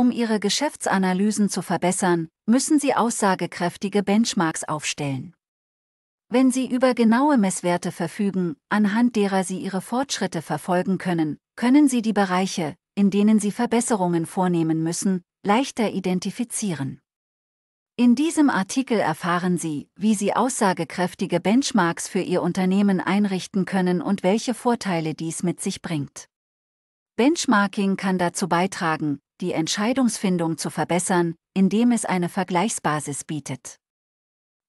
Um ihre Geschäftsanalysen zu verbessern, müssen sie aussagekräftige Benchmarks aufstellen. Wenn sie über genaue Messwerte verfügen, anhand derer sie ihre Fortschritte verfolgen können, können sie die Bereiche, in denen sie Verbesserungen vornehmen müssen, leichter identifizieren. In diesem Artikel erfahren Sie, wie Sie aussagekräftige Benchmarks für Ihr Unternehmen einrichten können und welche Vorteile dies mit sich bringt. Benchmarking kann dazu beitragen, die Entscheidungsfindung zu verbessern, indem es eine Vergleichsbasis bietet.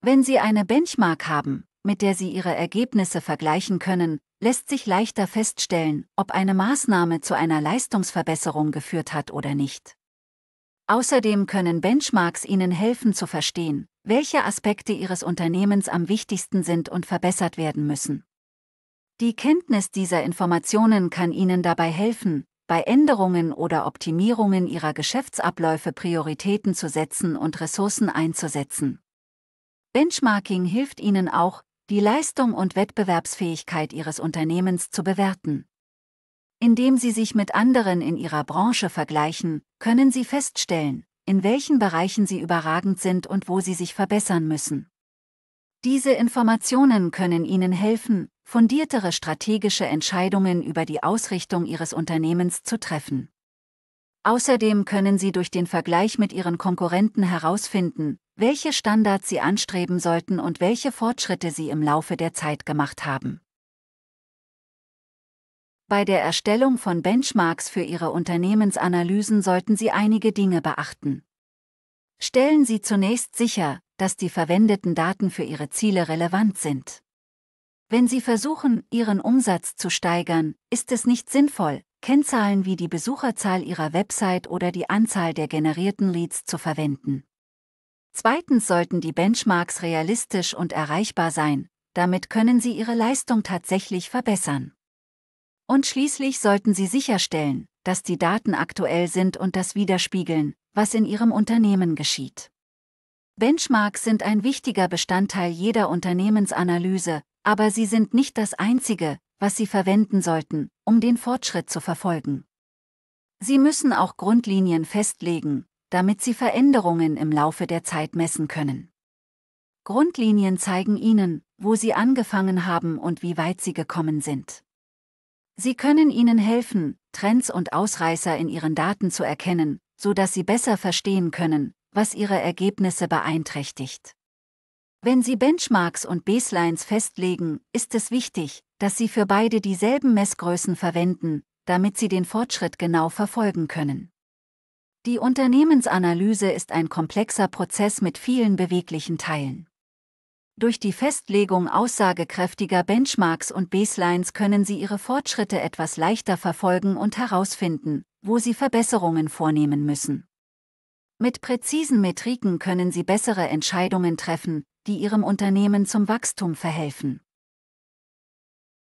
Wenn Sie eine Benchmark haben, mit der Sie Ihre Ergebnisse vergleichen können, lässt sich leichter feststellen, ob eine Maßnahme zu einer Leistungsverbesserung geführt hat oder nicht. Außerdem können Benchmarks Ihnen helfen zu verstehen, welche Aspekte Ihres Unternehmens am wichtigsten sind und verbessert werden müssen. Die Kenntnis dieser Informationen kann Ihnen dabei helfen, bei Änderungen oder Optimierungen ihrer Geschäftsabläufe Prioritäten zu setzen und Ressourcen einzusetzen. Benchmarking hilft ihnen auch, die Leistung und Wettbewerbsfähigkeit ihres Unternehmens zu bewerten. Indem sie sich mit anderen in ihrer Branche vergleichen, können sie feststellen, in welchen Bereichen sie überragend sind und wo sie sich verbessern müssen. Diese Informationen können ihnen helfen, fundiertere strategische Entscheidungen über die Ausrichtung ihres Unternehmens zu treffen. Außerdem können sie durch den Vergleich mit ihren Konkurrenten herausfinden, welche Standards sie anstreben sollten und welche Fortschritte sie im Laufe der Zeit gemacht haben. Bei der Erstellung von Benchmarks für Ihre Unternehmensanalysen sollten Sie einige Dinge beachten. Stellen Sie zunächst sicher, dass die verwendeten Daten für Ihre Ziele relevant sind. Wenn Sie versuchen, Ihren Umsatz zu steigern, ist es nicht sinnvoll, Kennzahlen wie die Besucherzahl Ihrer Website oder die Anzahl der generierten Leads zu verwenden. Zweitens sollten die Benchmarks realistisch und erreichbar sein, damit können Sie Ihre Leistung tatsächlich verbessern. Und schließlich sollten Sie sicherstellen, dass die Daten aktuell sind und das widerspiegeln, was in Ihrem Unternehmen geschieht. Benchmarks sind ein wichtiger Bestandteil jeder Unternehmensanalyse, aber sie sind nicht das Einzige, was Sie verwenden sollten, um den Fortschritt zu verfolgen. Sie müssen auch Grundlinien festlegen, damit Sie Veränderungen im Laufe der Zeit messen können. Grundlinien zeigen Ihnen, wo Sie angefangen haben und wie weit Sie gekommen sind. Sie können Ihnen helfen, Trends und Ausreißer in Ihren Daten zu erkennen, sodass Sie besser verstehen können, was ihre Ergebnisse beeinträchtigt. Wenn Sie Benchmarks und Baselines festlegen, ist es wichtig, dass Sie für beide dieselben Messgrößen verwenden, damit Sie den Fortschritt genau verfolgen können. Die Unternehmensanalyse ist ein komplexer Prozess mit vielen beweglichen Teilen. Durch die Festlegung aussagekräftiger Benchmarks und Baselines können Sie Ihre Fortschritte etwas leichter verfolgen und herausfinden, wo Sie Verbesserungen vornehmen müssen. Mit präzisen Metriken können Sie bessere Entscheidungen treffen, die Ihrem Unternehmen zum Wachstum verhelfen.